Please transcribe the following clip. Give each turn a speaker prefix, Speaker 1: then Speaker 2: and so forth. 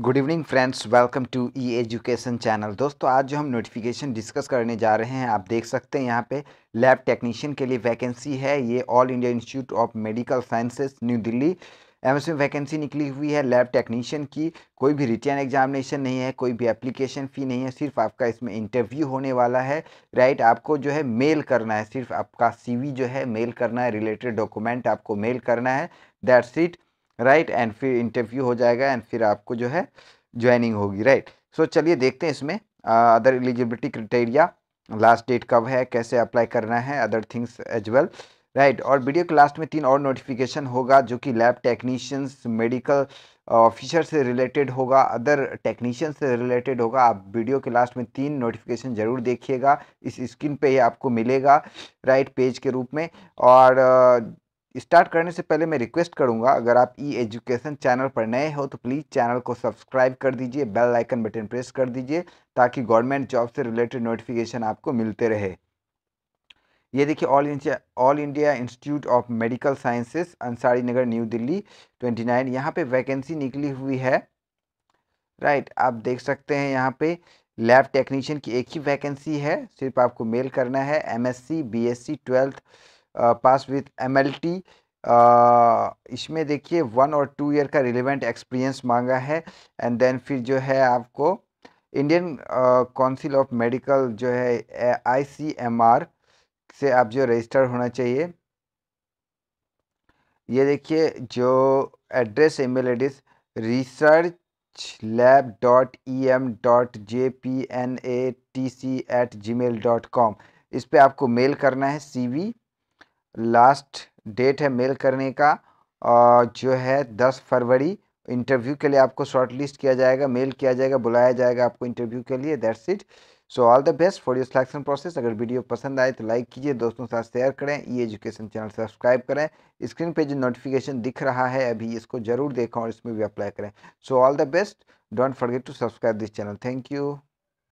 Speaker 1: good evening friends welcome to E education channel दोस्तों आज जो हम नोटिफिकेशन डिस्कस करने जा रहे हैं आप देख सकते हैं यहाँ पे लैब टेक्नीशियन के लिए वैकेंसी है ये all India institute of medical sciences new Delhi M S में वैकेंसी निकली हुई है लैब टेक्नीशियन की कोई भी रिटर्न एग्जामिनेशन नहीं है कोई भी एप्लीकेशन फ़ी नहीं है सिर्फ आपका इसमें इंटरव्यू होने वाला है राइट आपको जो है मेल करना है सिर्फ आपका सीवी जो है मेल करना है रिलेटेड डॉक्यूमेंट आपको मेल करना है दैट्स इट राइट एंड फिर इंटरव्यू हो जाएगा एंड फिर आपको जो है ज्वाइनिंग होगी राइट सो चलिए देखते हैं इसमें other eligibility criteria last date कब है कैसे अप्लाई करना है other things as well right और वीडियो के लास्ट में तीन और नोटिफिकेशन होगा जो कि लैब टेक्नीशियंस मेडिकल ऑफिसर से रिलेटेड होगा अदर टेक्नीशियंस से रिलेटेड होगा आप वीडियो के लास्ट में तीन नोटिफिकेशन ज़रूर देखिएगा इस स्क्रीन पे ही आपको मिलेगा राइट पेज के रूप में और uh, स्टार्ट करने से पहले मैं रिक्वेस्ट करूंगा अगर आप ई एजुकेशन चैनल पर नए हो तो प्लीज़ चैनल को सब्सक्राइब कर दीजिए बेल आइकन बटन प्रेस कर दीजिए ताकि गवर्नमेंट जॉब से रिलेटेड नोटिफिकेशन आपको मिलते रहे ये देखिए all India all India institute of medical sciences Ansari Nagar new Delhi twenty nine यहाँ पर वैकेंसी निकली हुई है राइट right, आप देख सकते हैं यहाँ पे लैब टेक्नीशियन की एक ही वैकेंसी है सिर्फ आपको मेल करना है MSc BSc twelfth pass with M L T इसमें देखिए वन और टू ईयर का रिलेवेंट एक्सपीरियंस मांगा है एंड देन फिर जो है आपको इंडियन काउंसिल ऑफ मेडिकल जो है आई सी एम आर से आप जो रजिस्टर होना चाहिए ये देखिए जो address email address research lab dot E M dot J P N A T C at gmail dot com इस पर आपको मेल करना है सी वी लास्ट डेट है मेल करने का और जो है दस फरवरी इंटरव्यू के लिए आपको शॉर्ट लिस्ट किया जाएगा मेल किया जाएगा बुलाया जाएगा आपको इंटरव्यू के लिए that's it so all the best for your selection process अगर वीडियो पसंद आए तो लाइक कीजिए दोस्तों के साथ शेयर करें ई एजुकेशन चैनल सब्सक्राइब करें स्क्रीन पे जो नोटिफिकेशन दिख रहा है अभी इसको जरूर देखें और इसमें भी अप्लाई करें so all the best don't forget to subscribe this channel thank you